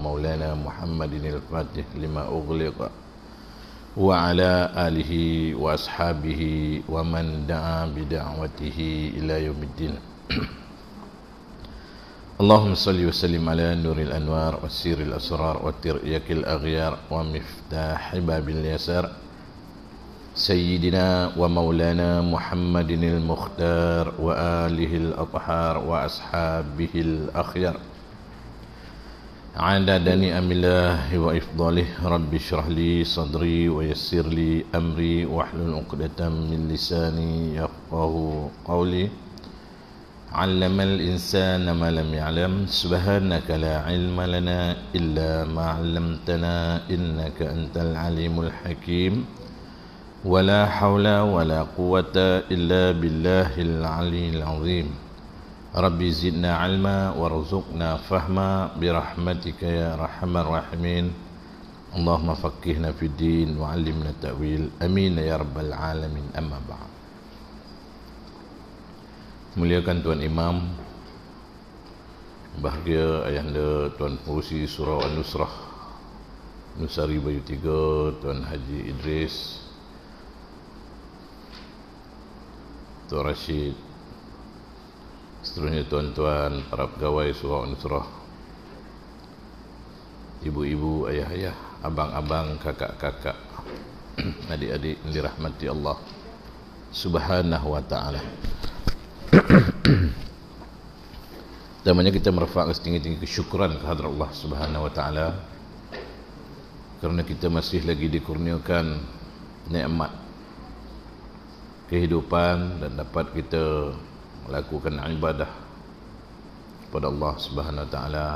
مولانا محمد الفاتح لما أغلق وعلى آله وأصحابه ومن دعا بدعوته إلى يوم الدين اللهم صل وسلم على نور الأنوار والسير الأسرار والتريك الأغيار ومفتاح باب اليسار سيدنا ومولانا محمد المختار وآله الأطهار وأصحابه الأخيار عددني أم الله وإفضاله رب اشرح لي صدري ويسر لي أمري واحلل عقدة من لساني يفقه قولي علم الإنسان ما لم يعلم سبحانك لا علم لنا إلا ما علمتنا إنك أنت العليم الحكيم ولا حول ولا قوة إلا بالله العلي العظيم ربي زدنا علما وارزقنا فهما برحمتك يا رحم الراحمين اللهم فقهنا في الدين وعلمنا التأويل أمين يا رب العالمين أما بعد Muliakan Tuan Imam Bahagia Ayahanda Tuan Fusi Surau Al-Nusrah Nusari Bayu Tiga Tuan Haji Idris Tuan Rashid seterusnya tuan-tuan, para pegawai surau unsurah ibu-ibu, ayah-ayah abang-abang, kakak-kakak adik-adik yang dirahmati Allah subhanahu wa ta'ala namanya kita merefakkan setinggi-tinggi kesyukuran kehadiran Allah subhanahu wa ta'ala kerana kita masih lagi dikurniakan nikmat kehidupan dan dapat kita lakukan ibadah kepada Allah Subhanahu taala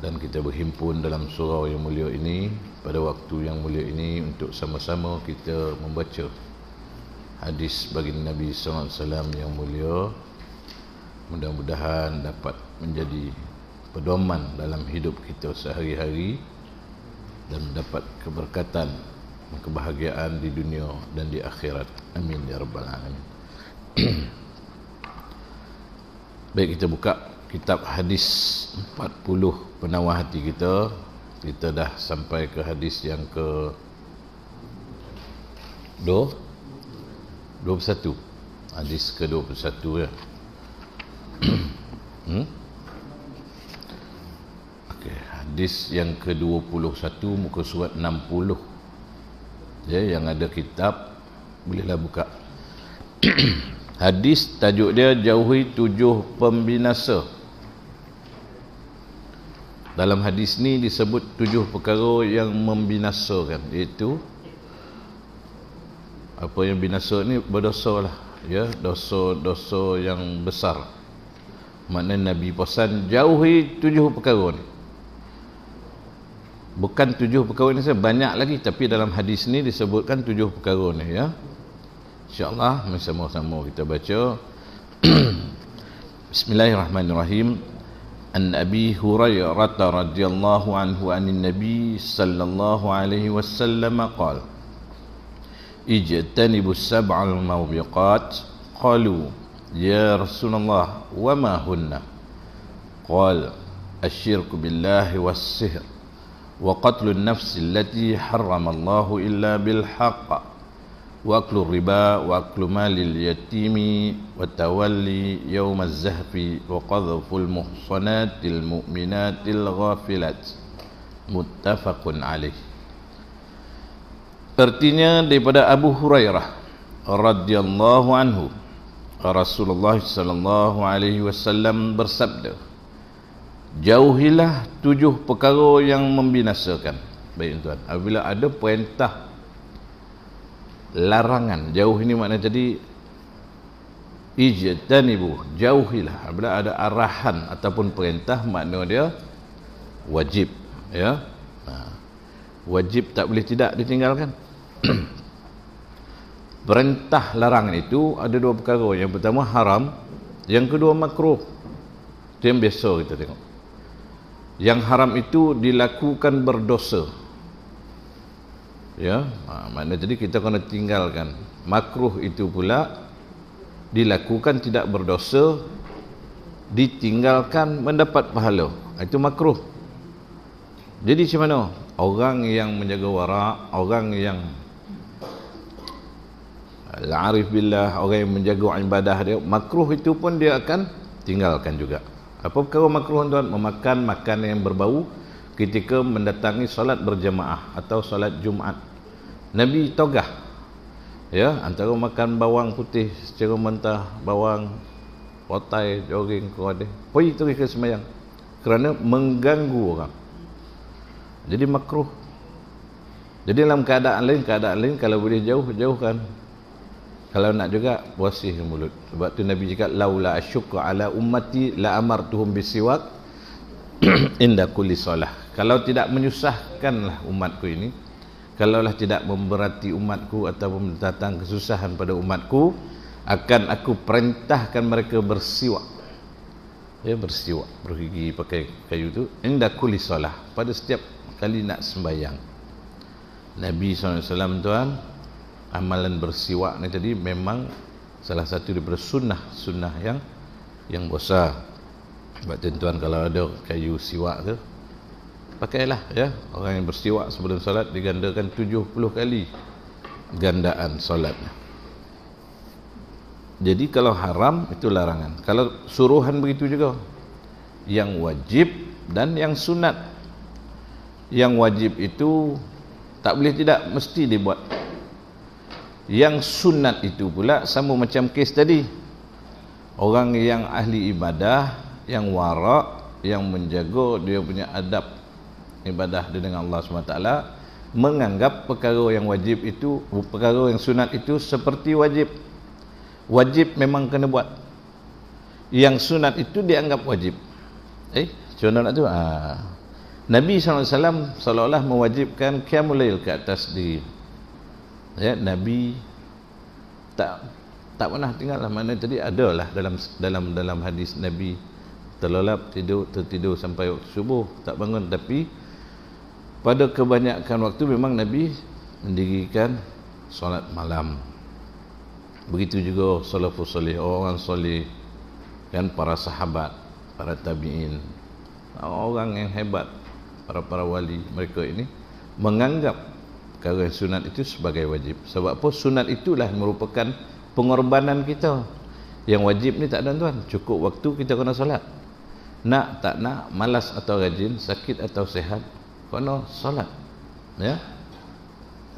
dan kita berhimpun dalam surau yang mulia ini pada waktu yang mulia ini untuk sama-sama kita membaca hadis bagi Nabi sallallahu alaihi wasallam yang mulia mudah-mudahan dapat menjadi pedoman dalam hidup kita sehari-hari dan dapat keberkatan kebahagiaan di dunia dan di akhirat amin ya rabbal alamin Baik kita buka kitab hadis 40 penawar hati kita. Kita dah sampai ke hadis yang ke 21. Hadis ke 21 ya. hmm? Okay. Hadis yang ke-21 muka surat 60. Ya, yang ada kitab bolehlah buka. Hadis tajuk dia jauhi tujuh pembinasa. Dalam hadis ni disebut tujuh perkara yang membinasakan iaitu apa yang binasa ni berdosa lah ya dosa dosa yang besar makna Nabi pesan jauhi tujuh perkara ni bukan tujuh perkara ni saya banyak lagi tapi dalam hadis ni disebutkan tujuh perkara ni ya InsyaAllah bersama-sama kita baca Bismillahirrahmanirrahim An Abi Hurairah radhiyallahu anhu an Nabi sallallahu alaihi wasallam qala Ijtanibu sab'al mawbiqat qalu ya Rasulullah wa ma hunna qala asyirku billahi was sihr wa qatlun nafs allati harrama Allah illa bil haqq Wa wa riba, malil واكلوا الربا واكلوا مال اليتيم وتولي يوم الزهف al المحصنات المؤمنات الغافلات muttafaqun عليه Artinya daripada Abu Hurairah radhiyallahu anhu Rasulullah sallallahu alaihi wasallam bersabda Jauhilah tujuh perkara yang membinasakan Baik tuan apabila ada perintah larangan jauh ini makna jadi dan ibu jauhilah bila ada arahan ataupun perintah makna dia wajib ya ha. wajib tak boleh tidak ditinggalkan perintah larangan itu ada dua perkara yang pertama haram yang kedua makruh itu yang kita tengok yang haram itu dilakukan berdosa ya ha, mana jadi kita kena tinggalkan makruh itu pula dilakukan tidak berdosa ditinggalkan mendapat pahala ha, itu makruh jadi macam mana orang yang menjaga warak orang yang la'arif ha, billah orang yang menjaga ibadah dia makruh itu pun dia akan tinggalkan juga apa perkara makruh tuan memakan makanan yang berbau ketika mendatangi solat berjemaah atau solat Jumaat Nabi togah ya antara makan bawang putih secara mentah bawang potai jogging kuade pergi terus ke semayang kerana mengganggu orang jadi makruh jadi dalam keadaan lain keadaan lain kalau boleh jauh jauhkan kalau nak juga bersih mulut sebab tu Nabi cakap laula asyqa ala ummati la amartuhum bisiwak inda kulli salah kalau tidak menyusahkanlah umatku ini kalaulah tidak memberati umatku ataupun datang kesusahan pada umatku akan aku perintahkan mereka bersiwak ya bersiwak bergigi pakai kayu itu inda kuli solah pada setiap kali nak sembahyang Nabi SAW tuan amalan bersiwak ni tadi memang salah satu daripada sunnah sunnah yang yang besar buat tuan kalau ada kayu siwak tu pakailah ya orang yang bersiwak sebelum solat digandakan 70 kali gandaan solatnya jadi kalau haram itu larangan kalau suruhan begitu juga yang wajib dan yang sunat yang wajib itu tak boleh tidak mesti dibuat yang sunat itu pula sama macam kes tadi orang yang ahli ibadah yang warak yang menjaga dia punya adab ibadah dia dengan Allah SWT menganggap perkara yang wajib itu perkara yang sunat itu seperti wajib wajib memang kena buat yang sunat itu dianggap wajib eh macam mana nak tu ah. Nabi SAW seolah-olah mewajibkan Qiyamulail ke atas diri ya, Nabi tak tak pernah tinggal lah mana tadi adalah dalam dalam dalam hadis Nabi terlelap tidur tertidur sampai waktu subuh tak bangun tapi pada kebanyakan waktu memang Nabi mendirikan solat malam begitu juga salafus salih orang salih dan para sahabat para tabi'in orang yang hebat para-para wali mereka ini menganggap perkara sunat itu sebagai wajib sebab apa sunat itulah merupakan pengorbanan kita yang wajib ni tak ada tuan cukup waktu kita kena solat nak tak nak malas atau rajin sakit atau sehat kena solat ya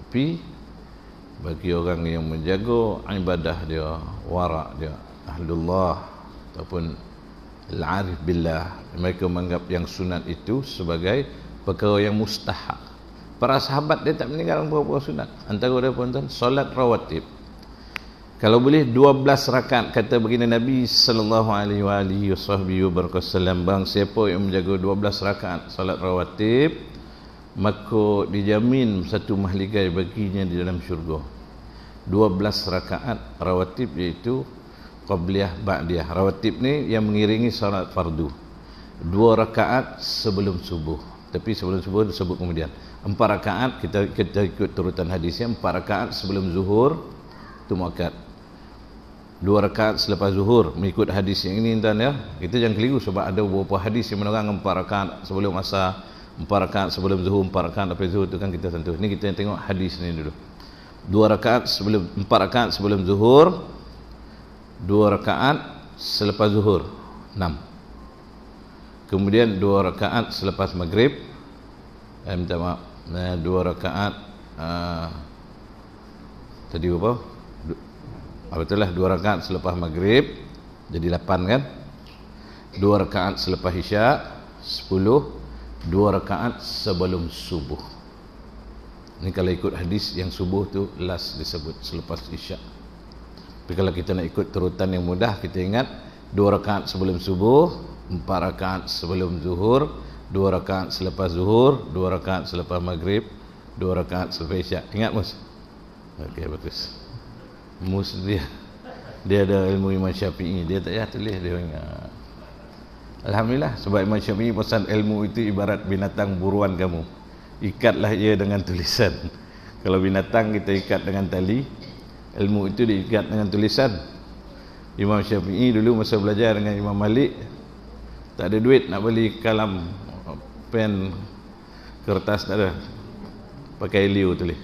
tapi bagi orang yang menjaga ibadah dia warak dia ahlullah ataupun al-arif billah mereka menganggap yang sunat itu sebagai perkara yang mustahak para sahabat dia tak meninggal beberapa sunat antara dia pun tuan solat rawatib kalau boleh 12 rakaat kata begini Nabi sallallahu alaihi wa alihi wasallam bang siapa yang menjaga 12 rakaat solat rawatib maka dijamin satu mahligai baginya di dalam syurga belas rakaat rawatib iaitu qabliyah ba'diyah rawatib ni yang mengiringi salat fardu dua rakaat sebelum subuh tapi sebelum subuh disebut kemudian empat rakaat kita, kita ikut turutan hadisnya empat rakaat sebelum zuhur itu makat dua rakaat selepas zuhur mengikut hadis yang ini tuan ya kita jangan keliru sebab ada beberapa hadis yang menerang empat rakaat sebelum asar empat rakaat sebelum zuhur empat rakaat lepas zuhur tu kan kita sentuh ni kita tengok hadis ni dulu dua rakaat sebelum empat rakaat sebelum zuhur dua rakaat selepas zuhur enam kemudian dua rakaat selepas maghrib eh, minta maaf eh, dua rakaat uh, tadi apa apa ah, itulah dua rakaat selepas maghrib jadi lapan kan dua rakaat selepas isyak sepuluh dua rakaat sebelum subuh. Ini kalau ikut hadis yang subuh tu last disebut selepas isya. Tapi kalau kita nak ikut turutan yang mudah, kita ingat dua rakaat sebelum subuh, empat rakaat sebelum zuhur, dua rakaat selepas zuhur, dua rakaat selepas maghrib, dua rakaat selepas isya. Ingat mus? Okey bagus. Mus dia dia ada ilmu Imam Syafi'i, dia tak payah tulis dia ingat. Alhamdulillah sebab Imam Syafi'i pesan ilmu itu ibarat binatang buruan kamu. Ikatlah ia dengan tulisan. Kalau binatang kita ikat dengan tali, ilmu itu diikat dengan tulisan. Imam Syafi'i dulu masa belajar dengan Imam Malik tak ada duit nak beli kalam pen kertas tak ada. Pakai liu tulis.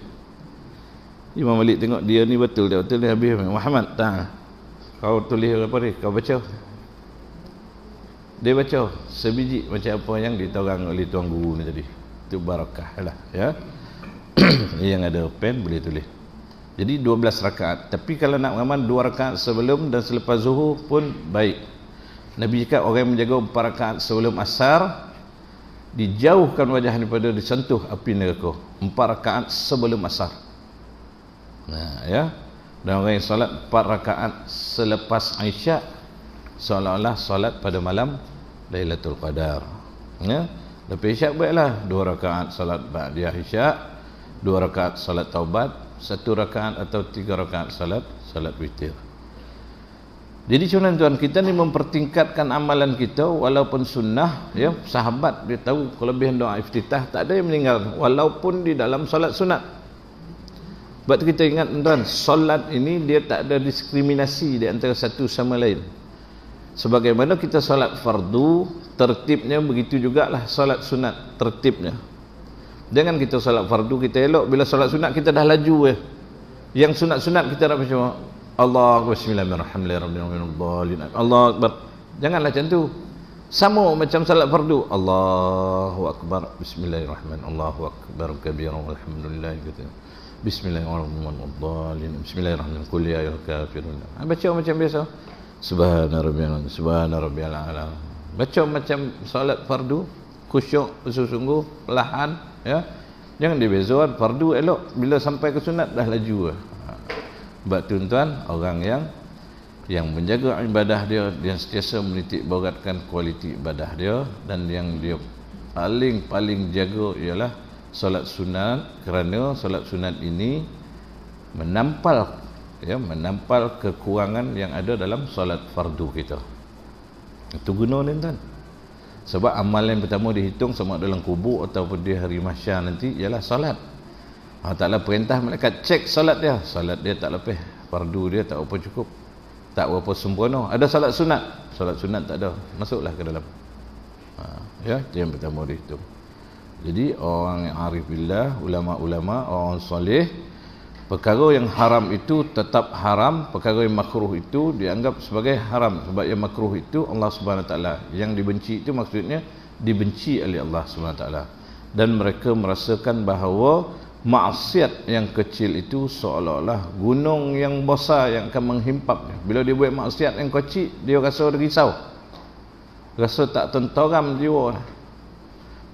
Imam Malik tengok dia ni betul dia betul dia habis Muhammad ta. Kau tulis apa ni? Kau baca dia baca sebiji macam apa yang diterang oleh tuan guru ni tadi itu barakah lah ya yang ada pen boleh tulis jadi 12 rakaat tapi kalau nak mengaman 2 rakaat sebelum dan selepas zuhur pun baik Nabi cakap orang yang menjaga empat rakaat sebelum asar dijauhkan wajah daripada disentuh api neraka empat rakaat sebelum asar nah ya dan orang yang salat empat rakaat selepas isyak seolah-olah solat pada malam Lailatul Qadar ya lebih syak baiklah dua rakaat solat ba'diyah isyak dua rakaat solat taubat satu rakaat atau tiga rakaat solat solat witir jadi sunan tuan kita ni mempertingkatkan amalan kita walaupun sunnah ya sahabat dia tahu kelebihan doa iftitah tak ada yang meninggal walaupun di dalam solat sunat sebab kita ingat tuan solat ini dia tak ada diskriminasi di antara satu sama lain sebagaimana kita solat fardu tertibnya begitu juga lah solat sunat tertibnya jangan kita solat fardu kita elok bila solat sunat kita dah laju eh. yang sunat-sunat kita nak macam Allah bismillahirrahmanirrahim Allah akbar janganlah macam tu sama macam solat fardu Allahu akbar bismillahirrahmanirrahim Allahu akbar kabir alhamdulillah gitu Bismillahirrahmanirrahim Bismillahirrahmanirrahim Kuliah ya kafirun Baca macam biasa Subhana rabbiyal a'la. Subhana rabbiyal a'la. Macam-macam solat fardu, khusyuk bersungguh, perlahan, ya. Jangan dibezakan fardu elok bila sampai ke sunat dah laju ah. Sebab tuan-tuan orang yang yang menjaga ibadah dia dia sentiasa menitik beratkan kualiti ibadah dia dan yang dia paling paling jaga ialah solat sunat kerana solat sunat ini menampal ya, menampal kekurangan yang ada dalam solat fardu kita itu guna ni tuan sebab amalan pertama dihitung sama dalam kubur ataupun di hari mahsyar nanti ialah solat Allah Ta'ala perintah mereka cek solat dia solat dia tak lepih fardu dia tak apa cukup tak apa sempurna ada solat sunat solat sunat tak ada masuklah ke dalam ha, ya itu yang pertama dihitung jadi orang yang arif billah ulama-ulama orang soleh perkara yang haram itu tetap haram perkara yang makruh itu dianggap sebagai haram sebab yang makruh itu Allah Subhanahu Wa Taala yang dibenci itu maksudnya dibenci oleh Allah Subhanahu Wa Taala dan mereka merasakan bahawa maksiat yang kecil itu seolah-olah gunung yang besar yang akan menghimpapnya bila dia buat maksiat yang kecil dia rasa risau rasa tak tentoram jiwa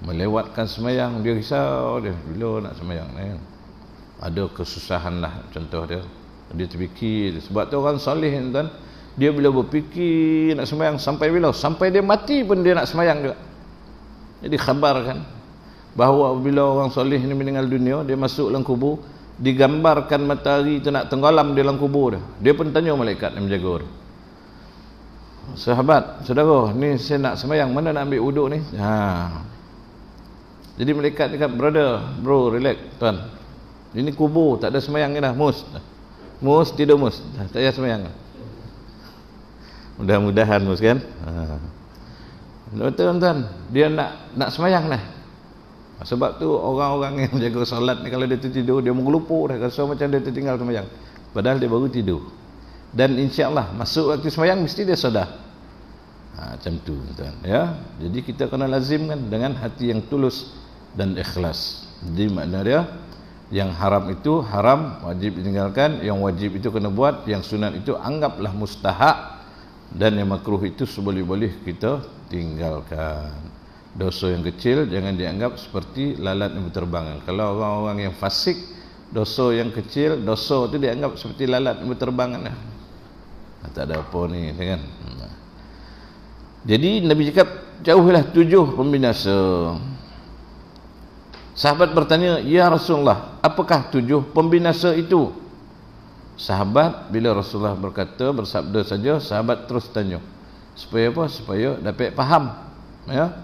melewatkan semayang dia risau dia bila nak semayang ni eh? ada kesusahan lah contoh dia dia terfikir sebab tu orang soleh tuan dia bila berfikir nak semayang sampai bila sampai dia mati pun dia nak semayang juga jadi khabar kan bahawa bila orang soleh ni meninggal dunia dia masuk dalam kubur digambarkan matahari tu nak tenggelam di dalam kubur dia dia pun tanya malaikat yang menjaga dia sahabat saudara ni saya nak semayang mana nak ambil wuduk ni ha jadi malaikat dekat brother bro relax tuan ini kubur, tak ada semayang ni dah. Mus. Mus, tidur mus. Dah, tak payah semayang. Mudah-mudahan mus kan. Ha. Tuan-tuan, dia nak nak semayang lah Sebab tu orang-orang yang jaga salat ni kalau dia tertidur, dia mengelupur dah. semua macam dia tertinggal semayang. Padahal dia baru tidur. Dan insya Allah masuk waktu semayang mesti dia sedar. Ha, macam tu tuan ya. Jadi kita kena lazimkan dengan hati yang tulus dan ikhlas. Jadi maknanya. dia, yang haram itu haram wajib ditinggalkan yang wajib itu kena buat yang sunat itu anggaplah mustahak dan yang makruh itu seboleh-boleh kita tinggalkan dosa yang kecil jangan dianggap seperti lalat yang berterbang kalau orang-orang yang fasik dosa yang kecil dosa itu dianggap seperti lalat yang berterbang lah. ah, tak ada apa ni ya kan hmm. jadi Nabi cakap jauhlah tujuh pembinasa Sahabat bertanya, "Ya Rasulullah, apakah tujuh pembinasa itu?" Sahabat bila Rasulullah berkata bersabda saja, sahabat terus tanya. Supaya apa? Supaya dapat faham. Ya.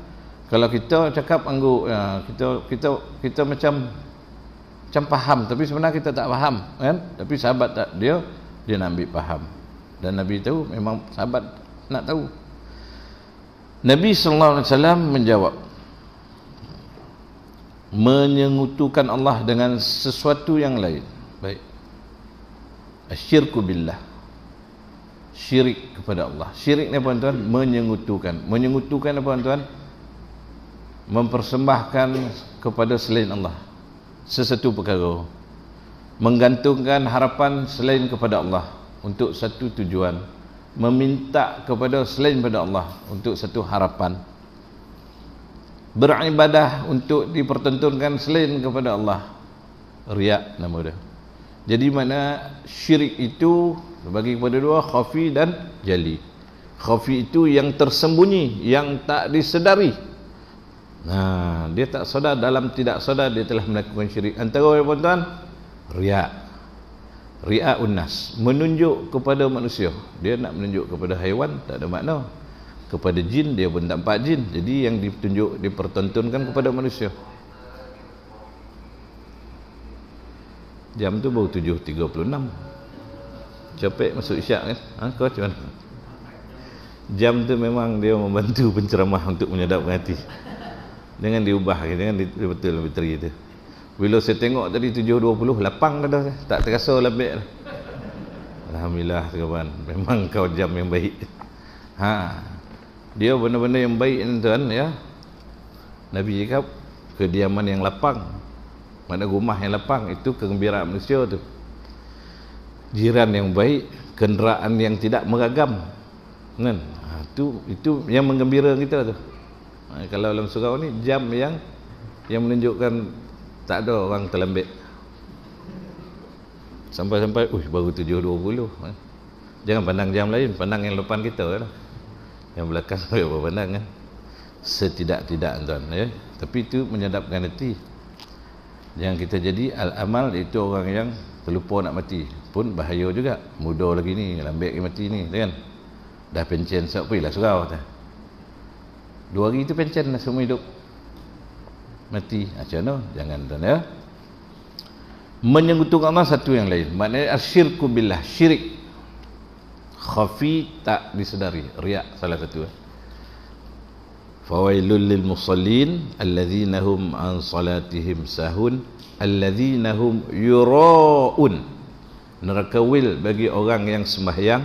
Kalau kita cakap angguk, ya, kita kita kita macam macam faham tapi sebenarnya kita tak faham kan tapi sahabat tak dia dia nak ambil faham dan nabi tahu memang sahabat nak tahu Nabi sallallahu alaihi wasallam menjawab menyengutukan Allah dengan sesuatu yang lain baik syirku billah syirik kepada Allah syirik ni apa tuan menyengutukan menyengutukan apa tuan mempersembahkan kepada selain Allah sesuatu perkara menggantungkan harapan selain kepada Allah untuk satu tujuan meminta kepada selain kepada Allah untuk satu harapan beribadah untuk dipertentukan selain kepada Allah riya nama dia jadi mana syirik itu bagi kepada dua khafi dan jali khafi itu yang tersembunyi yang tak disedari nah dia tak sedar dalam tidak sedar dia telah melakukan syirik antara ya tuan-tuan riya riya unnas menunjuk kepada manusia dia nak menunjuk kepada haiwan tak ada makna kepada jin dia pun tak nampak jin jadi yang ditunjuk dipertontonkan kepada manusia jam tu baru 7.36 capek masuk isyak kan ha, kau macam mana jam tu memang dia membantu penceramah untuk menyedapkan hati jangan diubah dengan di, betul meter kita bila saya tengok tadi 7.20 lapang kata saya tak terasa lebih Alhamdulillah kawan, memang kau jam yang baik ha dia benda-benda yang baik tuan ya Nabi cakap kediaman yang lapang mana rumah yang lapang itu kegembiraan manusia tu jiran yang baik kenderaan yang tidak meragam kan ha, tu itu yang menggembira kita tu ha, kalau dalam surau ni jam yang yang menunjukkan tak ada orang terlambat sampai-sampai uh baru 7.20 ha. Eh. jangan pandang jam lain pandang yang depan kita lah yang belakang saya apa pandang kan eh? setidak-tidak tuan ya tapi itu menyedapkan hati yang kita jadi al-amal itu orang yang terlupa nak mati pun bahaya juga muda lagi ni lambat lagi mati ni kan dah pencen sebab pergi lah surau kata dua hari tu pencen lah semua hidup mati ah, macam mana jangan tuan ya menyengutuk Allah satu yang lain maknanya asyirku billah syirik khafi tak disedari riak salah satu eh. fawailul lil musallin alladhina hum an salatihim sahun alladhina hum yuraun neraka wil bagi orang yang sembahyang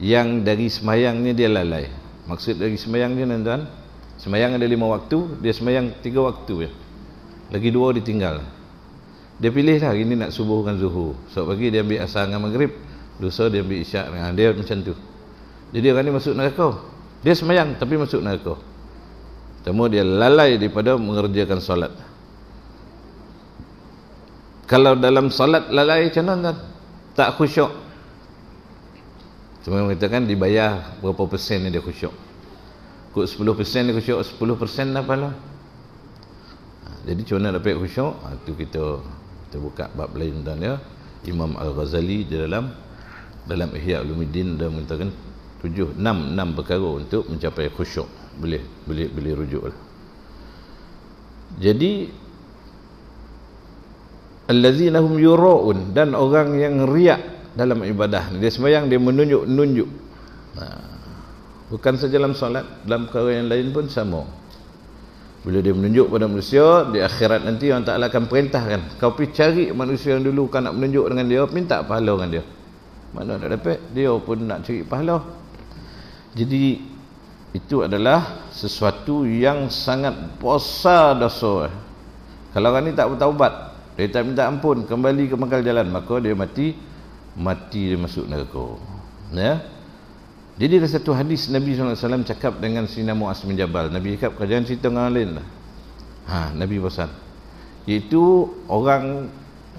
yang dari sembahyangnya dia lalai maksud dari sembahyangnya tuan-tuan sembahyang ada lima waktu dia sembahyang tiga waktu ya lagi dua ditinggal dia pilih lah hari ni nak subuh dengan zuhur sebab so, pagi dia ambil asar dengan maghrib dosa dia ambil isyak dengan ha, dia macam tu jadi orang ni masuk neraka dia semayang tapi masuk neraka pertama dia lalai daripada mengerjakan solat kalau dalam solat lalai macam mana kan? tak khusyuk Semua kita kan dibayar berapa persen dia khusyuk kut 10 persen dia khusyuk 10 persen apa lah ha, jadi macam mana dapat khusyuk itu ha, kita kita buka bab lain tentang dia ya. Imam Al-Ghazali di dalam dalam Ihya Ulumuddin dia mengatakan tujuh enam enam perkara untuk mencapai khusyuk boleh boleh boleh rujuk lah. jadi allazinahum yuraun dan orang yang riak dalam ibadah ni dia sembahyang dia menunjuk-nunjuk ha. bukan saja dalam solat dalam perkara yang lain pun sama bila dia menunjuk pada manusia di akhirat nanti orang tak akan perintahkan kau pergi cari manusia yang dulu kau nak menunjuk dengan dia minta pahala dengan dia mana nak dapat dia pun nak cari pahala jadi itu adalah sesuatu yang sangat besar dosa kalau orang ni tak bertaubat dia tak minta ampun kembali ke pangkal jalan maka dia mati mati dia masuk neraka ya jadi ada satu hadis Nabi SAW cakap dengan Sina Mu'az bin Jabal. Nabi cakap, jangan cerita dengan orang lain lah. Ha, Nabi pesan. Iaitu orang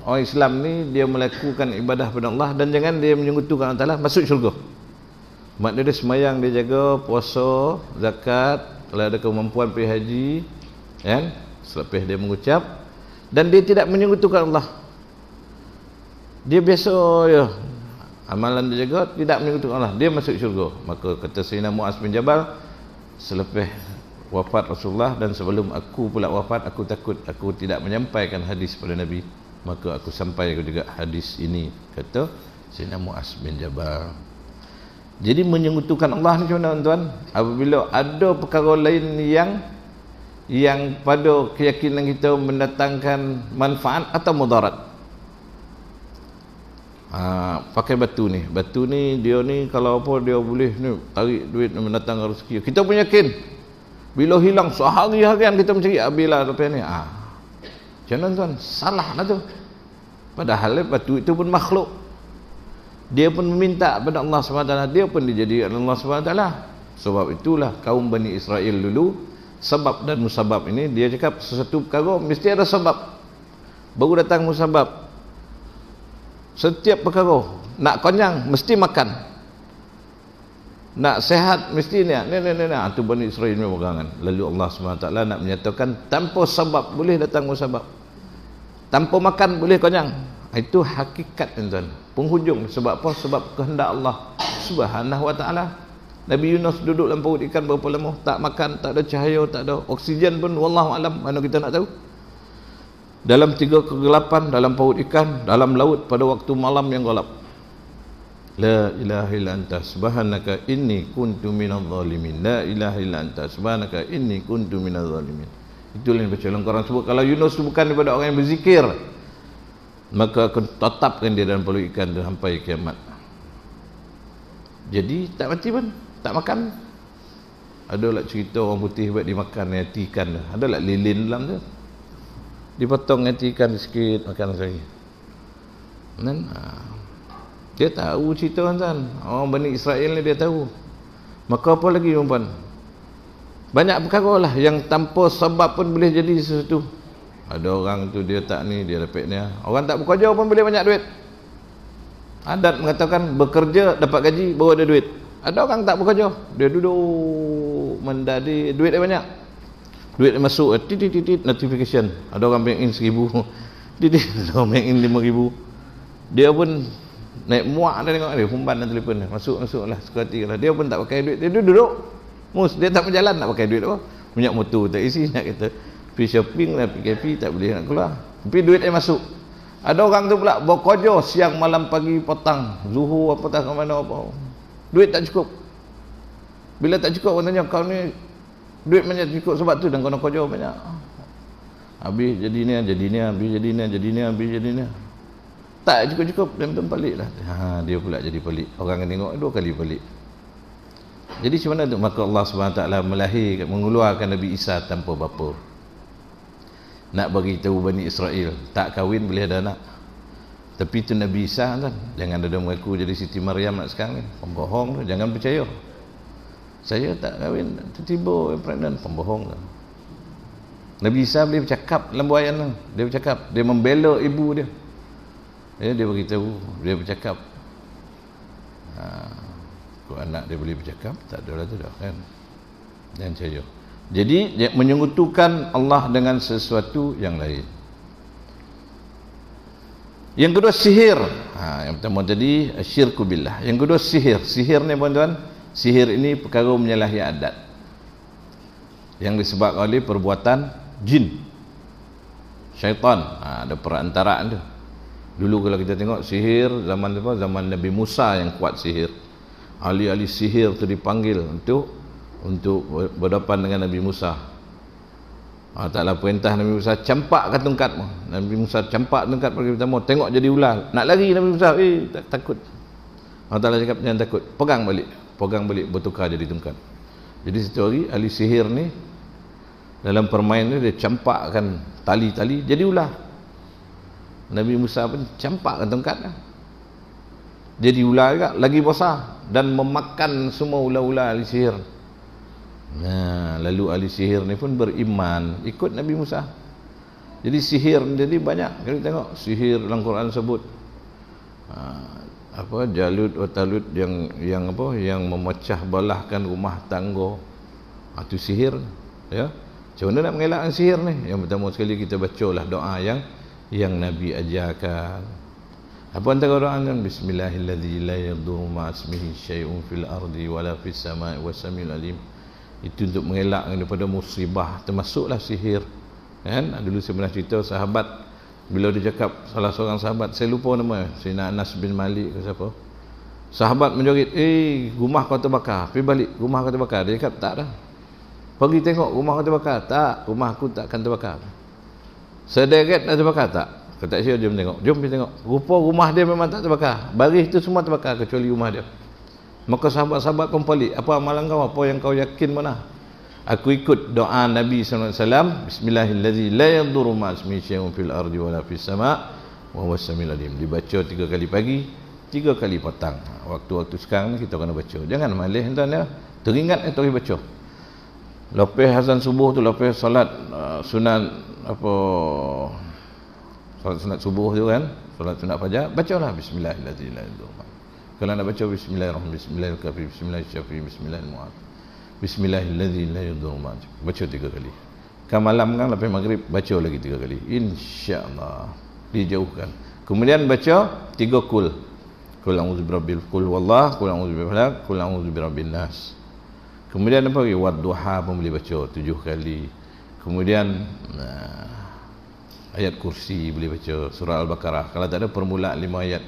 orang Islam ni dia melakukan ibadah kepada Allah dan jangan dia menyungutkan Allah masuk syurga maknanya dia semayang dia jaga puasa zakat kalau ada kemampuan pergi haji kan selepas dia mengucap dan dia tidak menyungutkan Allah dia biasa ya amalan dia jaga tidak menyungutkan Allah dia masuk syurga maka kata Sayyidina Mu'az bin Jabal selepas wafat Rasulullah dan sebelum aku pula wafat aku takut aku tidak menyampaikan hadis kepada Nabi maka aku sampai aku juga hadis ini kata Sayyidina Muaz bin Jabal jadi menyengutukan Allah ni macam mana tuan-tuan apabila ada perkara lain yang yang pada keyakinan kita mendatangkan manfaat atau mudarat ha, pakai batu ni batu ni dia ni kalau apa dia boleh ni tarik duit ni mendatangkan rezeki kita pun yakin bila hilang sehari-hari kita mencari habislah ah, tapi ni ha. Macam mana tuan? Salah lah tu. Padahal batu itu pun makhluk. Dia pun meminta kepada Allah SWT. Dia pun dijadikan Allah SWT. Sebab itulah kaum Bani Israel dulu. Sebab dan musabab ini. Dia cakap sesuatu perkara mesti ada sebab. Baru datang musabab. Setiap perkara. Nak konyang mesti makan. Nak sehat mesti ni. Ni ni ni. ni. Ah, Bani Israel ni pegangan. Lalu Allah SWT nak menyatakan tanpa sebab boleh datang musabab. Tanpa makan boleh kenyang. Itu hakikat tuan-tuan. Penghujung sebab apa? Sebab kehendak Allah Subhanahu Wa Taala. Nabi Yunus duduk dalam perut ikan berapa lama tak makan, tak ada cahaya, tak ada oksigen pun wallahu alam mana kita nak tahu. Dalam tiga kegelapan dalam perut ikan, dalam laut pada waktu malam yang gelap. La ilaha illa anta subhanaka inni kuntu minadh zalimin. La ilaha illa anta subhanaka inni kuntu minadh zalimin. Itulah yang baca Kalau korang sebut Kalau Yunus tu bukan daripada orang yang berzikir Maka akan tetapkan dia dalam perut ikan Sampai kiamat Jadi tak mati pun Tak makan Adalah cerita orang putih Buat dimakan yang ikan lah lilin dalam dia Dipotong yang ikan sikit Makan sekali Dan ha. Dia tahu cerita kan Orang Bani Israel ni dia tahu Maka apa lagi perempuan banyak perkara lah yang tanpa sebab pun boleh jadi sesuatu ada orang tu dia tak ni dia dapat ni orang tak bekerja pun boleh banyak duit adat mengatakan bekerja dapat gaji bawa ada duit ada orang tak bekerja dia duduk mendadi duit dia banyak duit dia masuk eh, titit titit notification ada orang bank in seribu titit ada orang bank in lima ribu dia pun naik muak dia tengok dia eh, humban dan telefon dia masuk masuk lah sekolah tiga lah dia pun tak pakai duit dia duduk Mus, dia tak berjalan nak pakai duit apa. Minyak motor tak isi nak kata. Pergi shopping lah, PKP tak boleh nak keluar. Tapi duit dia masuk. Ada orang tu pula berkojo siang malam pagi petang. Zuhur apa tak ke mana apa. Duit tak cukup. Bila tak cukup orang tanya kau ni duit mana cukup sebab tu dan kau nak kojo banyak. Habis jadi ni, jadi ni, habis jadi ni, jadi ni, habis jadi ni. Tak cukup-cukup, dia minta balik lah. Ha, dia pula jadi balik. Orang yang tengok, dua kali balik. Jadi macam mana Maka Allah SWT melahirkan, mengeluarkan Nabi Isa tanpa bapa. Nak bagi tahu Bani Israel, tak kahwin boleh ada anak. Tapi tu Nabi Isa kan? Jangan ada mengaku jadi Siti Maryam nak sekarang ni. Pembohong tu, jangan percaya. Saya tak kahwin, tiba-tiba yang pregnant, pembohong tu. Lah. Nabi Isa boleh bercakap dalam buayan tu. Dia bercakap, dia membela ibu dia. Ya, dia beritahu, dia bercakap. Haa. Kau anak dia boleh bercakap tak ada lah tu dah kan dan saya jadi menyungutukan Allah dengan sesuatu yang lain yang kedua sihir ha, yang pertama tadi syirku billah yang kedua sihir sihir ni tuan-tuan sihir ini perkara menyalahi adat yang disebabkan oleh perbuatan jin syaitan ha, ada perantaraan tu dulu kalau kita tengok sihir zaman apa zaman Nabi Musa yang kuat sihir ahli-ahli sihir tu dipanggil untuk untuk berdepan dengan Nabi Musa. Ah ha, taklah perintah Nabi Musa campak ke tongkatmu. Nabi Musa campak tongkat pergi pertama tengok jadi ular. Nak lari Nabi Musa, eh tak takut. Allah Taala cakap jangan takut. Pegang balik. Pegang balik bertukar jadi tongkat. Jadi satu hari ahli sihir ni dalam permainan dia campakkan tali-tali jadi ular. Nabi Musa pun campakkan tongkatnya. Lah jadi ular juga lagi besar dan memakan semua ular-ular ahli sihir nah lalu ahli sihir ni pun beriman ikut Nabi Musa jadi sihir jadi banyak kita tengok sihir dalam Quran sebut ah, apa Jalut Watalut yang yang apa yang memecah belahkan rumah tangga itu ah, sihir ya macam mana nak mengelakkan sihir ni yang pertama sekali kita bacalah doa yang yang Nabi ajarkan apa antara Quran kan Bismillahirrahmanirrahim la ma'asmihi syai'un fil ardi Wala fis sama'i wasamil alim Itu untuk mengelakkan daripada musibah Termasuklah sihir kan? Dulu saya pernah cerita sahabat Bila dia cakap salah seorang sahabat Saya lupa nama Sina Anas bin Malik ke siapa Sahabat menjerit Eh rumah kau terbakar Pergi balik rumah kau terbakar Dia cakap tak dah Pergi tengok rumah kau terbakar Tak rumah aku takkan terbakar Sederet nak terbakar tak kau tak sure jom tengok. Jom pergi tengok. Rupa rumah dia memang tak terbakar. Baris tu semua terbakar kecuali rumah dia. Maka sahabat-sahabat kau balik. Apa amalan kau? Apa yang kau yakin mana? Aku ikut doa Nabi SAW. Bismillahirrahmanirrahim. La yadduru ma'asmi syaitan ardi wa wa huwa Dibaca tiga kali pagi, tiga kali petang. Waktu-waktu sekarang kita kena baca. Jangan malih tuan ya. Teringat eh, tapi baca. Lepas Hasan subuh tu, lepas salat uh, sunan apa solat sunat subuh tu kan solat sunat fajar lah bismillahirrahmanirrahim kalau nak baca bismillahirrahmanirrahim bismillahirrahmanirrahim bismillahirrahmanirrahim bismillahirrahmanirrahim baca tiga kali kan malam kan lepas maghrib baca lagi tiga kali insyaallah dijauhkan kemudian baca tiga kul kul a'udzu birabbil kul wallah kul a'udzu birfalak kul a'udzu birabbin nas kemudian apa lagi wad duha pun boleh baca tujuh kali kemudian nah, ayat kursi boleh baca surah al-baqarah kalau tak ada permulaan lima ayat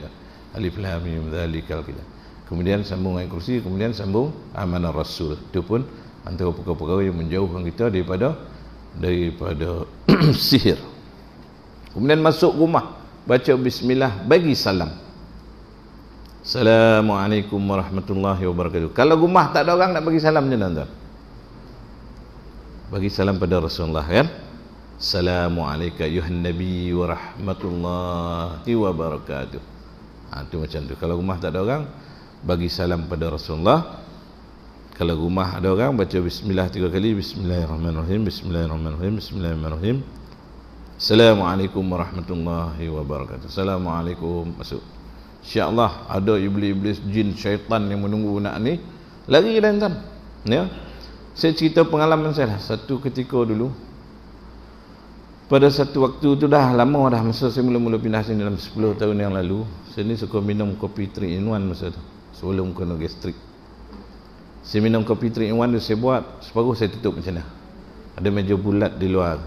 alif lam mim zalikal kitab kemudian sambung ayat kursi kemudian sambung amanah rasul itu pun antara perkara-perkara yang menjauhkan kita daripada daripada sihir kemudian masuk rumah baca bismillah bagi salam Assalamualaikum warahmatullahi wabarakatuh kalau rumah tak ada orang nak bagi salam je nanti. bagi salam pada Rasulullah kan ya? السلام عليك يا النبي ورحمة الله وبركاته ha, itu macam tu kalau rumah tak ada orang bagi salam pada Rasulullah kalau rumah ada orang baca bismillah tiga kali bismillahirrahmanirrahim bismillahirrahmanirrahim bismillahirrahmanirrahim Assalamualaikum warahmatullahi wabarakatuh Assalamualaikum masuk InsyaAllah ada iblis-iblis jin syaitan yang menunggu nak ni Lari dan tam ya? Saya cerita pengalaman saya lah Satu ketika dulu pada satu waktu tu dah lama dah masa saya mula-mula pindah sini dalam 10 tahun yang lalu saya ni suka minum kopi 3 in 1 masa tu sebelum kena gastrik saya minum kopi 3 in 1 tu saya buat separuh saya tutup macam ni ada meja bulat di luar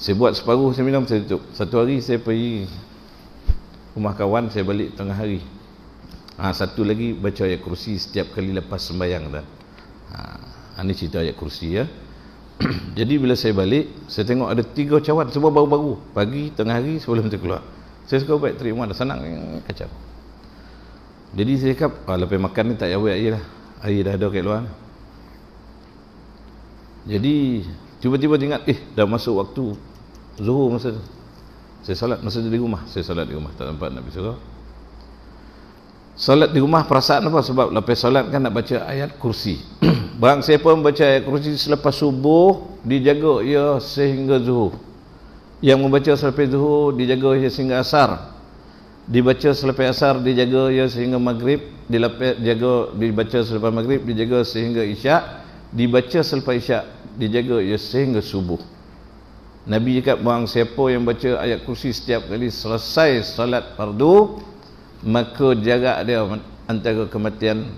saya buat separuh saya minum saya tutup satu hari saya pergi rumah kawan saya balik tengah hari ha, satu lagi baca ayat kursi setiap kali lepas sembayang dah ha, ini cerita ayat kursi ya jadi bila saya balik saya tengok ada tiga cawan semua baru-baru pagi, tengah hari sebelum saya keluar saya suka baik terima ada senang eh, kacau jadi saya cakap ah, lepas makan ni tak payah buat air lah air dah ada kat luar jadi tiba-tiba ingat eh dah masuk waktu zuhur masa tu saya salat masa tu di rumah saya salat di rumah tak nampak Nabi Surah Solat di rumah perasaan apa? Sebab lepas solat kan nak baca ayat kursi. Barang siapa membaca ayat kursi selepas subuh, dijaga ia sehingga zuhur. Yang membaca selepas zuhur, dijaga ia sehingga asar. Dibaca selepas asar, dijaga ia sehingga maghrib. Dilepas, jaga, dibaca selepas maghrib, dijaga sehingga isyak. Dibaca selepas isyak, dijaga ia sehingga subuh. Nabi cakap, barang siapa yang baca ayat kursi setiap kali selesai solat fardu, maka jarak dia antara kematian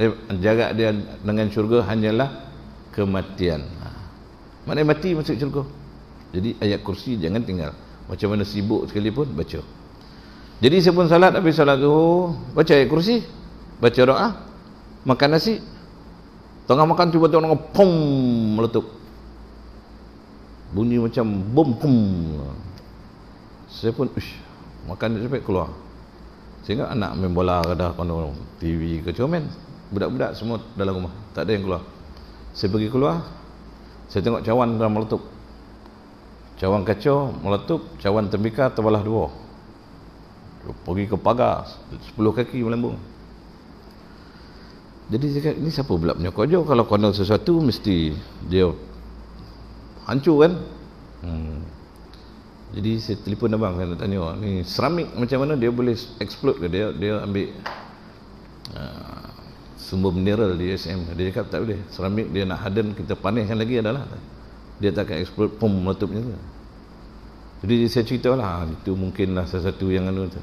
eh, jarak dia dengan syurga hanyalah kematian ha. maknanya mati masuk syurga jadi ayat kursi jangan tinggal macam mana sibuk sekalipun baca jadi saya pun salat habis salat tu? baca ayat kursi baca doa makan nasi tengah makan cuba tengok orang pum meletup bunyi macam bom pum saya pun ush makan sampai keluar sehingga anak main bola ke dah TV ke cuma budak-budak semua dalam rumah tak ada yang keluar saya pergi keluar saya tengok cawan dah meletup cawan kacau meletup cawan tembika terbalah dua dia pergi ke pagar sepuluh kaki melambung jadi saya kata ini siapa pula punya kojo kalau kena sesuatu mesti dia hancur kan hmm. Jadi saya telefon abang saya kan, nak tanya awak ni seramik macam mana dia boleh explode ke dia dia ambil uh, sumber mineral di SM dia cakap tak boleh seramik dia nak harden kita panaskan lagi adalah dia takkan explode pum meletupnya. tu jadi saya cerita lah ah, itu mungkinlah sesuatu yang anu tu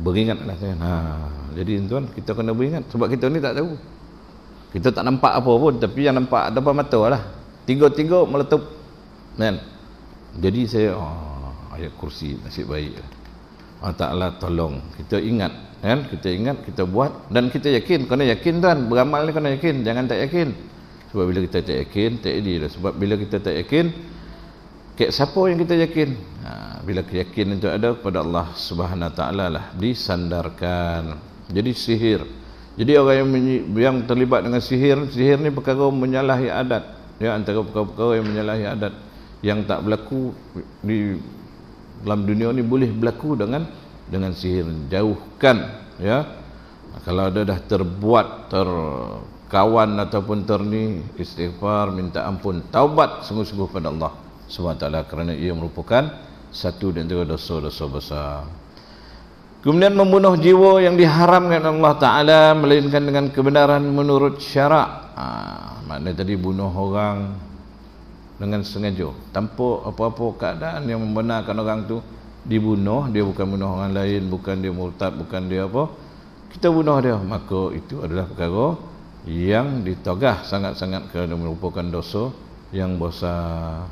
beringat lah saya kan. ah, ha, jadi tuan kita kena beringat sebab kita ni tak tahu kita tak nampak apa pun tapi yang nampak depan mata lah tiga-tiga meletup kan jadi saya oh, ayat kursi nasib baik Allah Ta'ala tolong kita ingat kan kita ingat kita buat dan kita yakin kena yakin tuan beramal ni kena yakin jangan tak yakin sebab bila kita tak yakin tak jadi lah. sebab bila kita tak yakin kek siapa yang kita yakin ha, bila keyakinan itu ada kepada Allah Subhanahu Wa Ta'ala lah disandarkan jadi sihir jadi orang yang, yang terlibat dengan sihir sihir ni perkara menyalahi adat ya antara perkara-perkara yang menyalahi adat yang tak berlaku di dalam dunia ni boleh berlaku dengan dengan sihir jauhkan ya kalau ada dah terbuat terkawan ataupun terni istighfar minta ampun taubat sungguh-sungguh pada Allah SWT kerana ia merupakan satu dan juga dosa-dosa besar kemudian membunuh jiwa yang diharamkan Allah Ta'ala melainkan dengan kebenaran menurut syarak ha, makna tadi bunuh orang dengan sengaja tanpa apa-apa keadaan yang membenarkan orang tu dibunuh dia bukan bunuh orang lain bukan dia murtad bukan dia apa kita bunuh dia maka itu adalah perkara yang ditogah sangat-sangat kerana merupakan dosa yang besar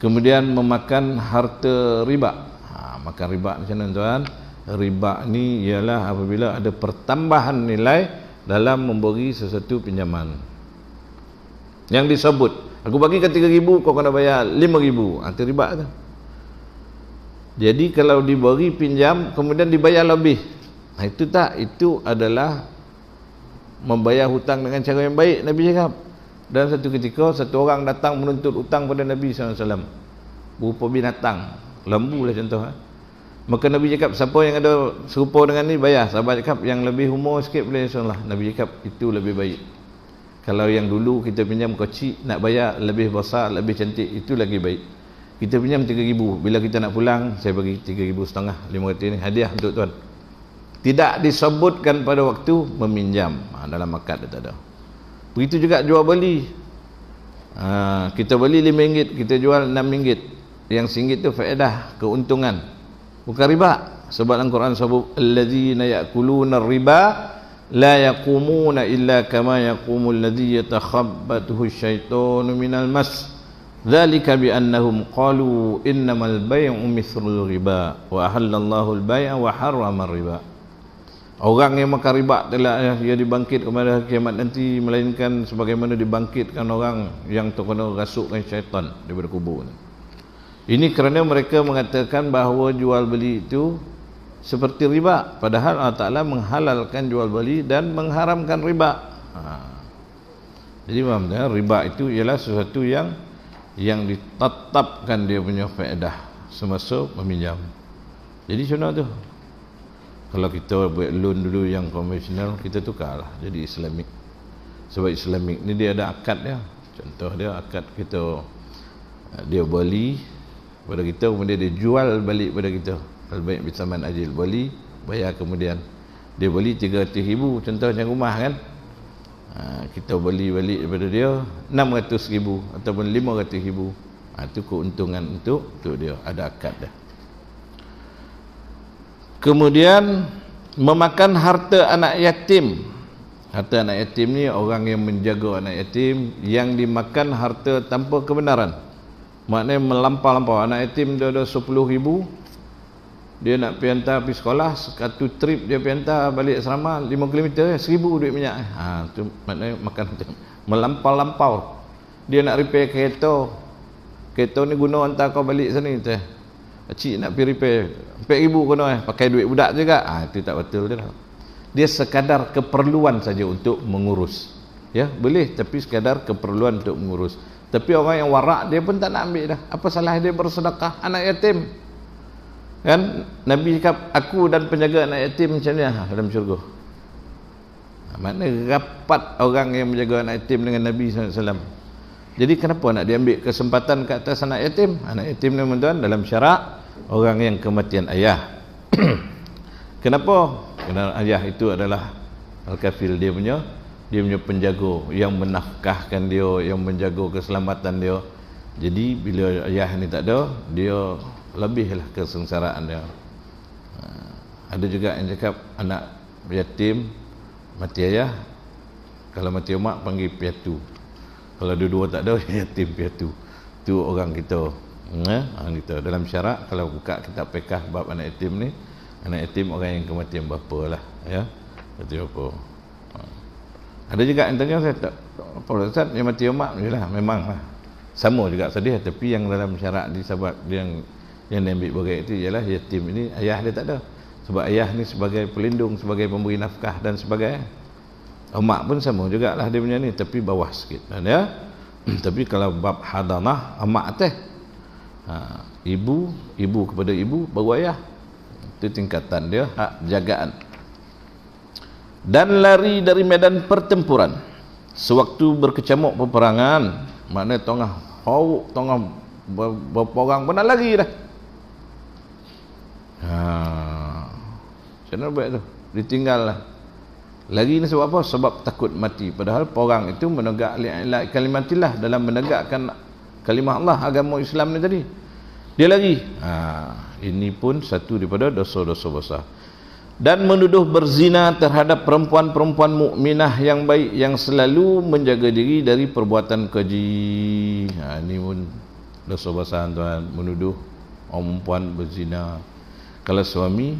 kemudian memakan harta riba ha, makan riba macam mana tuan riba ni ialah apabila ada pertambahan nilai dalam memberi sesuatu pinjaman yang disebut Aku bagi kan tiga ribu, kau kena bayar lima ribu. Ha, ah, terlibat tu. Jadi kalau diberi pinjam, kemudian dibayar lebih. Ha, itu tak, itu adalah membayar hutang dengan cara yang baik, Nabi cakap. Dan satu ketika, satu orang datang menuntut hutang kepada Nabi SAW. Berupa binatang. Lembu lah contoh. Ha. Maka Nabi cakap, siapa yang ada serupa dengan ni, bayar. Sahabat cakap, yang lebih umur sikit boleh insyaAllah. Nabi cakap, itu lebih baik kalau yang dulu kita pinjam kecil nak bayar lebih besar lebih cantik itu lagi baik kita pinjam 3000 bila kita nak pulang saya bagi 3000 setengah 500 ini hadiah untuk tuan tidak disebutkan pada waktu meminjam ha, dalam akad tak ada begitu juga jual beli ha, kita beli RM5 kita jual RM6 yang RM1 tu faedah keuntungan bukan riba sebab dalam Quran sebut allazina yaquluna riba لا يقومون إلا كما يقوم الذي يتخبطه الشيطان من المس ذلك بأنهم قالوا إنما البيع مثل الربا وأحل الله البيع وحرم الربا Orang yang makan riba telah dia dibangkit kepada kiamat nanti melainkan sebagaimana dibangkitkan orang yang terkena rasukkan syaitan daripada kubur. Ini kerana mereka mengatakan bahawa jual beli itu seperti riba padahal Allah Taala menghalalkan jual beli dan mengharamkan riba ha. jadi maksudnya riba itu ialah sesuatu yang yang ditetapkan dia punya faedah semasa meminjam jadi macam tu kalau kita buat loan dulu yang konvensional kita tukarlah jadi islamik sebab islamik ni dia ada akad dia contoh dia akad kita dia beli pada kita kemudian dia jual balik pada kita al banyak Bitaman Ajil beli, Bayar kemudian Dia beli 300 ribu Contoh macam rumah kan ha, Kita beli balik daripada dia 600 ribu Ataupun 500 ribu ha, Itu keuntungan untuk tu dia Ada akad dah Kemudian Memakan harta anak yatim Harta anak yatim ni Orang yang menjaga anak yatim Yang dimakan harta tanpa kebenaran Maknanya melampau-lampau Anak yatim dia ada 10 ribu dia nak pergi hantar pergi sekolah satu trip dia pergi hantar balik asrama 5 km seribu duit minyak ha, tu maknanya makan melampau-lampau dia nak repair kereta kereta ni guna hantar kau balik sini tu cik nak pergi repair 4000 kena eh pakai duit budak juga ha, tu tak betul dia dia sekadar keperluan saja untuk mengurus ya boleh tapi sekadar keperluan untuk mengurus tapi orang yang warak dia pun tak nak ambil dah apa salah dia bersedekah anak yatim Kan Nabi cakap aku dan penjaga anak yatim macam ni lah dalam syurga. Ah, Mana rapat orang yang menjaga anak yatim dengan Nabi SAW. Jadi kenapa nak diambil kesempatan ke atas anak yatim? Anak yatim ni tuan dalam syarak orang yang kematian ayah. kenapa? Kerana ayah itu adalah Al-Kafil dia punya dia punya penjago yang menafkahkan dia yang menjago keselamatan dia jadi bila ayah ni tak ada dia lebihlah kesengsaraan dia ah, ada juga yang cakap anak yatim mati ayah kalau mati mak panggil piatu kalau dua-dua tak ada yatim piatu tu orang kita eh, orang kita dalam syarak kalau buka kita pekah bab anak yatim ni anak yatim orang yang kematian bapa lah ya mati bapa ah. ada juga yang tanya saya tak apa Ustaz yang mati mak jelah memang lah sama juga sedih tapi yang dalam syarak di dia. yang yang dia ambil berat itu ialah yatim ini ayah dia tak ada sebab ayah ni sebagai pelindung sebagai pemberi nafkah dan sebagai Umat oh, pun sama jugalah dia punya ni tapi bawah sikit kan ya tapi kalau bab hadanah amak ah, teh ha, ibu ibu kepada ibu baru ayah itu tingkatan dia hak jagaan dan lari dari medan pertempuran sewaktu berkecamuk peperangan makna tengah hauk tengah beberapa orang pun nak lari dah Ha. Macam mana buat tu? Ditinggal lah. Lagi ni sebab apa? Sebab takut mati. Padahal orang itu menegak kalimatilah dalam menegakkan kalimah Allah agama Islam ni tadi. Dia lagi. Ha, ini pun satu daripada dosa-dosa besar. Dan menuduh berzina terhadap perempuan-perempuan mukminah yang baik yang selalu menjaga diri dari perbuatan keji. Ha, ini pun dosa besar tuan. Menuduh perempuan Berzina kalau suami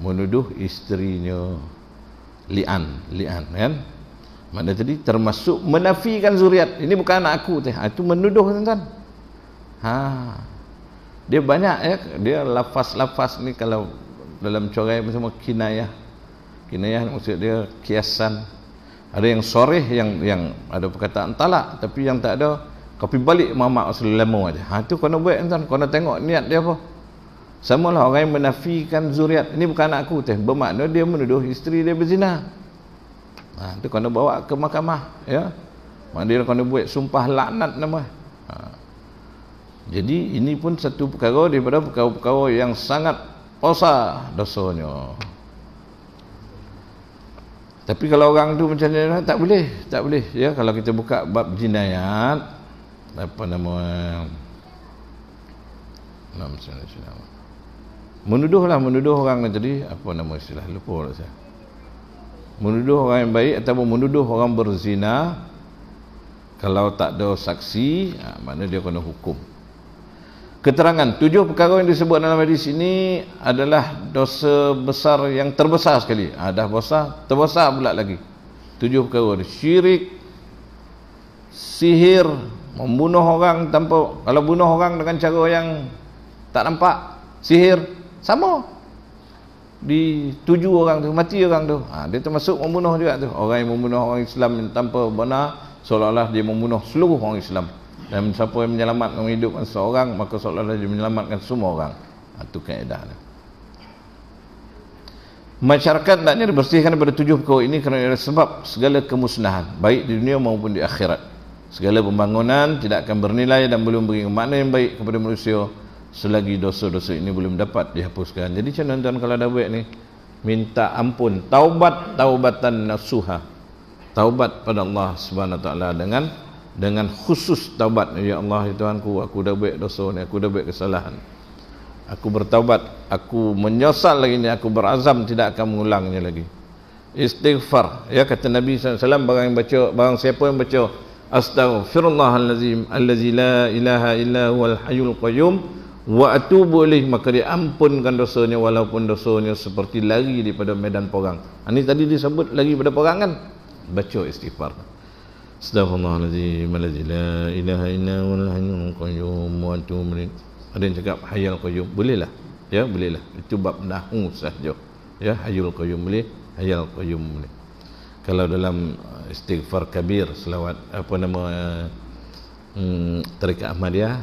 menuduh isterinya li'an li'an kan mana tadi termasuk menafikan zuriat ini bukan anak aku teh ah, itu menuduh tuan-tuan ha dia banyak ya dia lafaz-lafaz ni kalau dalam corai macam kinayah kinayah maksud dia kiasan ada yang soreh yang yang ada perkataan talak tapi yang tak ada kopi balik mamak Rasulullah lama aja ha tu kena buat tuan kena tengok niat dia apa sama lah orang yang menafikan zuriat. Ini bukan anak aku. Teh. Bermakna dia menuduh isteri dia berzina. Ha, itu kena bawa ke mahkamah. Ya? Maksudnya kena buat sumpah laknat nama. Ha. Jadi ini pun satu perkara daripada perkara-perkara yang sangat osa dosanya. Tapi kalau orang tu macam ni eh, tak boleh, tak boleh ya kalau kita buka bab jinayat apa nama nama sini sini menuduhlah menuduh orang yang tadi apa nama istilah lupa lah saya menuduh orang yang baik ataupun menuduh orang berzina kalau tak ada saksi ha, mana dia kena hukum keterangan tujuh perkara yang disebut dalam hadis ini adalah dosa besar yang terbesar sekali ha, dah besar terbesar pula lagi tujuh perkara syirik sihir membunuh orang tanpa kalau bunuh orang dengan cara yang tak nampak sihir sama. Di tujuh orang tu, mati orang tu. Ha, dia termasuk membunuh juga tu. Orang yang membunuh orang Islam yang tanpa benar, seolah-olah dia membunuh seluruh orang Islam. Dan siapa yang menyelamatkan hidup kan seorang, maka seolah-olah dia menyelamatkan semua orang. Itu ha, kaedah dia. Masyarakat hendaknya dibersihkan daripada tujuh perkara ini kerana ia sebab segala kemusnahan baik di dunia maupun di akhirat. Segala pembangunan tidak akan bernilai dan belum beri makna yang baik kepada manusia selagi dosa-dosa ini belum dapat dihapuskan. Jadi macam tuan-tuan kalau ada buat ni, minta ampun, taubat, taubatan nasuha. Taubat pada Allah Subhanahu taala dengan dengan khusus taubat ya Allah ya ku aku dah buat dosa ni aku dah buat kesalahan aku bertaubat aku menyesal lagi ni aku berazam tidak akan mengulangnya lagi istighfar ya kata Nabi SAW barang yang baca barang siapa yang baca astaghfirullahalazim allazi la ilaha illa huwal hayyul qayyum wa atubu ilaih maka diampunkan dosanya walaupun dosanya seperti lari daripada medan perang. Ini ha, tadi disebut lari daripada perang kan? Baca istighfar. Astaghfirullahalazim alladzi la ilaha illa huwa alhayyul qayyum wa atubu ilaih. Ada yang cakap hayyul qayyum bolehlah. Ya, bolehlah. Itu bab nahwu saja. Ya, hayyul qayyum boleh, hayyul qayyum boleh. Kalau dalam uh, istighfar kabir selawat apa nama uh, hmm, tarekat Ahmadiyah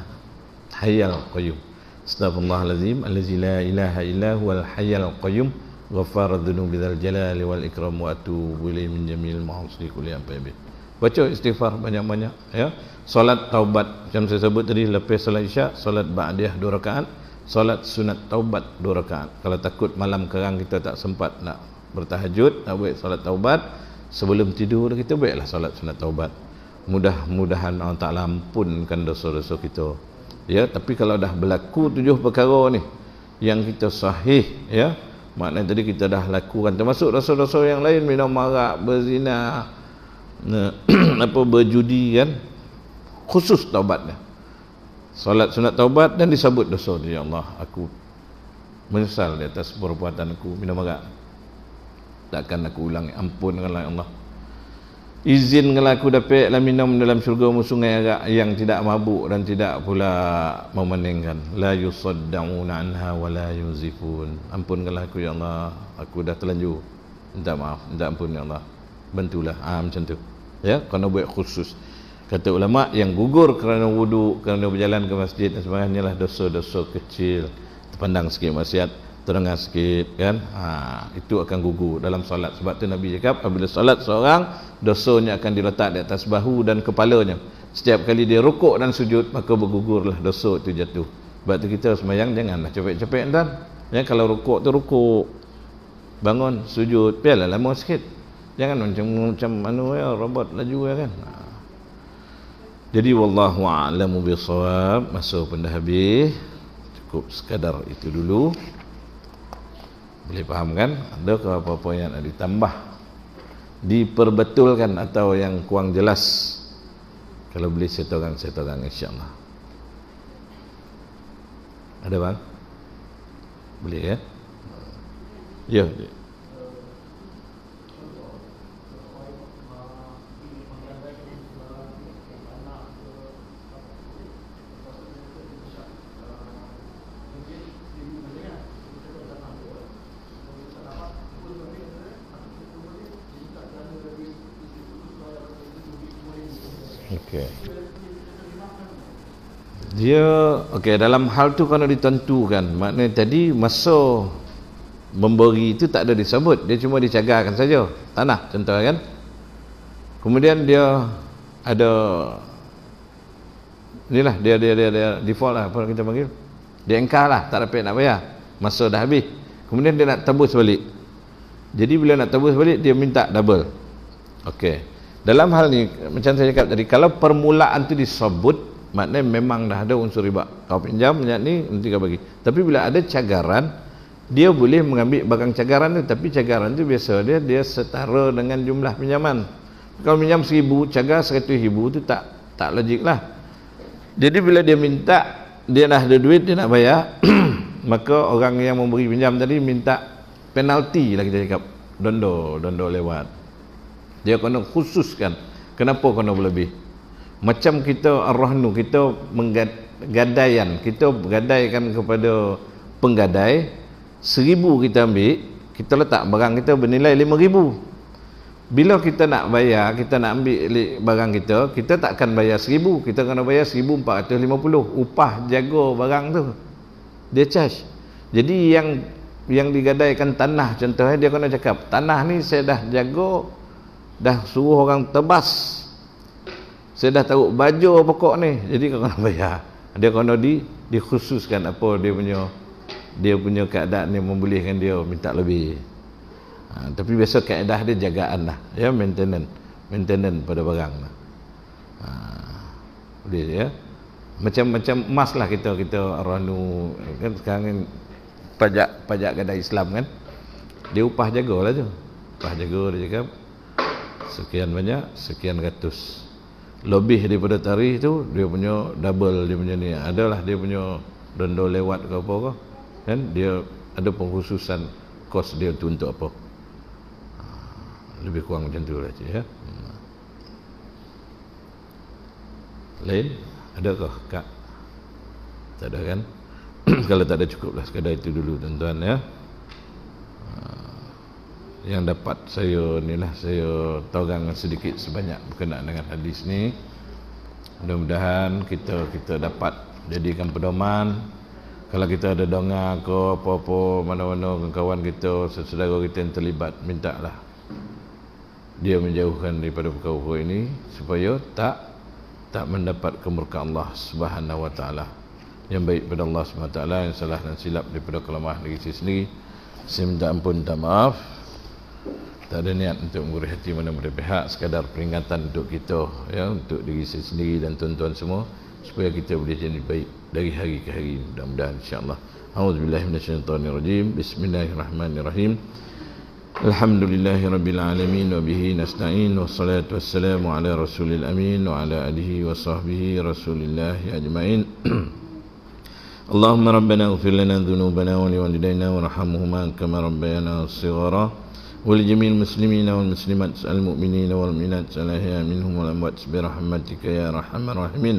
hayal qayyum al allazi la ilaha illa huwa al-hayyul qayyum ghaffar dzunubi dzal jalali wal ikram wa atubu ilaihi min jamil ma'asi kulli ambiyah. Baca istighfar banyak-banyak ya. Solat taubat macam saya sebut tadi lepas solat Isyak, solat ba'diyah dua rakaat, solat sunat taubat dua rakaat. Kalau takut malam kerang kita tak sempat nak bertahajud, nak buat solat taubat sebelum tidur kita buatlah solat sunat taubat. Mudah-mudahan Allah Taala ampunkan dosa-dosa kita ya tapi kalau dah berlaku tujuh perkara ni yang kita sahih ya maknanya tadi kita dah lakukan termasuk dosa-dosa yang lain minum marak berzina apa berjudi kan khusus taubatnya solat sunat taubat dan disebut dosa ya Allah aku menyesal di atas perbuatanku minum marak takkan aku ulang. ampunkanlah ya Allah izin ngelaku dapat la minum dalam syurga sungai arak yang tidak mabuk dan tidak pula memeningkan la yusaddaun anha wa la ampun ampunkanlah aku ya Allah aku dah terlanjur minta maaf minta ampun ya Allah bentulah ah ha, macam tu ya kena buat khusus kata ulama yang gugur kerana wuduk kerana berjalan ke masjid dan sebagainya lah dosa-dosa kecil terpandang sikit maksiat Terdengar sikit kan ha, itu akan gugur dalam solat sebab tu Nabi cakap apabila solat seorang dosanya akan diletak di atas bahu dan kepalanya setiap kali dia rukuk dan sujud maka bergugurlah dosa itu jatuh sebab tu kita semayang janganlah cepat-cepat dan ya, kalau rukuk tu rukuk bangun sujud biarlah lama sikit jangan macam macam mana ya robot laju ya kan ha. jadi wallahu a'lamu bisawab masa pun dah habis cukup sekadar itu dulu boleh faham kan ada ke apa-apa yang nak ditambah diperbetulkan atau yang kurang jelas kalau boleh saya terang saya terang insyaAllah ada bang boleh ya ya, ya. Okey. Dia okey dalam hal tu kena ditentukan. Maknanya tadi masa memberi itu tak ada disebut. Dia cuma dicagarkan saja tanah contoh kan. Kemudian dia ada inilah dia dia dia, dia default lah apa kita panggil. Dia engkar lah tak dapat nak bayar. Masa dah habis. Kemudian dia nak tebus balik. Jadi bila nak tebus balik dia minta double. Okey dalam hal ni macam saya cakap tadi kalau permulaan tu disebut maknanya memang dah ada unsur riba kau pinjam minyak ni nanti kau bagi tapi bila ada cagaran dia boleh mengambil bagang cagaran tu tapi cagaran tu biasa dia dia setara dengan jumlah pinjaman kalau pinjam seribu cagar seratus ribu tu tak tak logik lah jadi bila dia minta dia dah ada duit dia nak bayar maka orang yang memberi pinjam tadi minta penalti lah kita cakap dondo dondo lewat dia kena khususkan Kenapa kena berlebih Macam kita arahnu Kita menggadaian Kita gadaikan kepada penggadai Seribu kita ambil Kita letak barang kita bernilai lima ribu Bila kita nak bayar Kita nak ambil barang kita Kita takkan bayar seribu Kita kena bayar seribu empat ratus lima puluh Upah jaga barang tu Dia charge Jadi yang yang digadaikan tanah contohnya eh, dia kena cakap tanah ni saya dah jaga dah suruh orang tebas saya dah taruh baju pokok ni jadi kau kena bayar dia kena di dikhususkan apa dia punya dia punya keadaan yang membolehkan dia minta lebih ha, tapi biasa keadaan dia jagaan lah ya maintenance maintenance pada barang lah. ha, boleh ya macam-macam emas lah kita kita ranu kan sekarang ni kan pajak pajak gadai Islam kan dia upah jaga lah tu upah jaga dia cakap sekian banyak sekian ratus lebih daripada tarikh tu dia punya double dia punya ni adalah dia punya denda lewat ke apa ke kan dia ada pengkhususan kos dia tu untuk apa lebih kurang macam tu lah cik ya lain adakah kak tak ada kan kalau tak ada cukup lah sekadar itu dulu tuan-tuan ya yang dapat saya ni lah saya tahu togang sedikit sebanyak berkenaan dengan hadis ni mudah-mudahan kita kita dapat jadikan pedoman kalau kita ada dongah ke apa-apa mana-mana kawan kita saudara kita yang terlibat mintalah dia menjauhkan daripada perkara ini supaya tak tak mendapat kemurkaan Allah Subhanahu wa taala yang baik pada Allah Subhanahu wa taala yang salah dan silap daripada kelemahan diri sendiri saya minta ampun dan maaf tak ada niat untuk mengurus hati mana-mana pihak sekadar peringatan untuk kita ya untuk diri saya sendiri dan tuan-tuan semua supaya kita boleh jadi baik dari hari ke hari mudah-mudahan insyaallah auzubillahi minasyaitonirrajim bismillahirrahmanirrahim Alhamdulillahi Rabbil Alamin wa bihi nasta'in wa salatu wassalamu ala rasulil amin wa ala alihi wa sahbihi rasulillahi ajma'in Allahumma Rabbana ufir lana dhunubana wa liwalidayna wa rahamuhuma kama rabbayana sigara ولجميع المسلمين والمسلمات المؤمنين والمؤمنات اسأل الأحياء منهم والأموات برحمتك يا أرحم الراحمين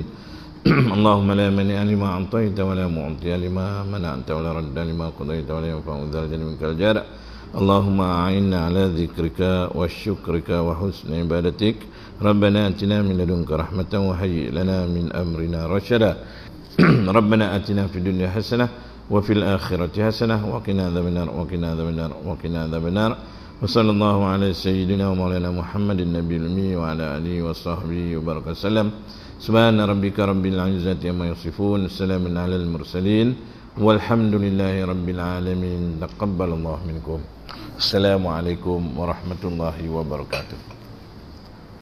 اللهم لا مانع لما أعطيت ولا معطي لما منعت ولا رد لما قضيت ولا ينفع ذا الجد منك الجار اللهم أعنا على ذكرك وشكرك وحسن عبادتك ربنا آتنا من لدنك رحمة وهيئ لنا من أمرنا رشدا ربنا آتنا في الدنيا حسنة وفي الآخرة حسنة وقنا ذا النار وقنا ذا النار وقنا ذا النار وصلى الله على سيدنا ومولانا محمد النبي الأمي وعلى آله وصحبه وبارك وسلم سبحان ربك رب العزة عما يصفون السلام على المرسلين والحمد لله رب العالمين تقبل الله منكم السلام عليكم ورحمة الله وبركاته